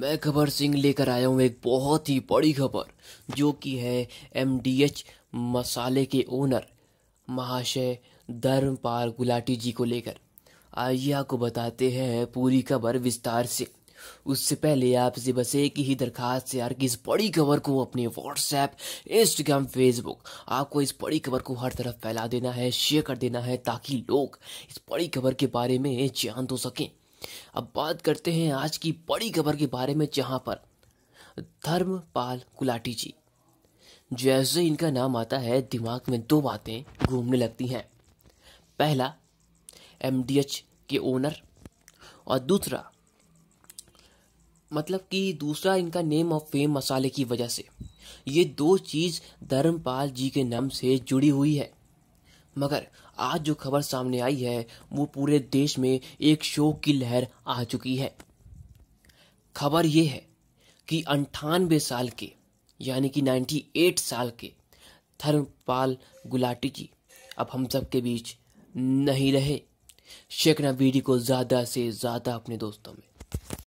मैं खबर सिंह लेकर आया हूँ एक बहुत ही बड़ी खबर जो कि है एमडीएच मसाले के ओनर महाशय धर्मपाल गुलाटी जी को लेकर आइए आपको बताते हैं पूरी खबर विस्तार से उससे पहले आपसे बस एक ही दरखास्त यार कि इस बड़ी खबर को अपने व्हाट्सएप इंस्टाग्राम फेसबुक आपको इस बड़ी खबर को हर तरफ फैला देना है शेयर कर देना है ताकि लोग इस बड़ी खबर के बारे में जान तो सकें अब बात करते हैं आज की बड़ी खबर के बारे में जहां पर धर्मपाल गुलाटी जी जैसे इनका नाम आता है दिमाग में दो बातें घूमने लगती हैं पहला एम के ओनर और दूसरा मतलब कि दूसरा इनका नेम ऑफ फेम मसाले की वजह से ये दो चीज़ धर्मपाल जी के नाम से जुड़ी हुई है मगर आज जो खबर सामने आई है वो पूरे देश में एक शोक की लहर आ चुकी है खबर ये है कि अंठानवे साल के यानी कि 98 साल के धर्मपाल गुलाटी जी अब हम सब के बीच नहीं रहे शेखना बीडी को ज़्यादा से ज़्यादा अपने दोस्तों में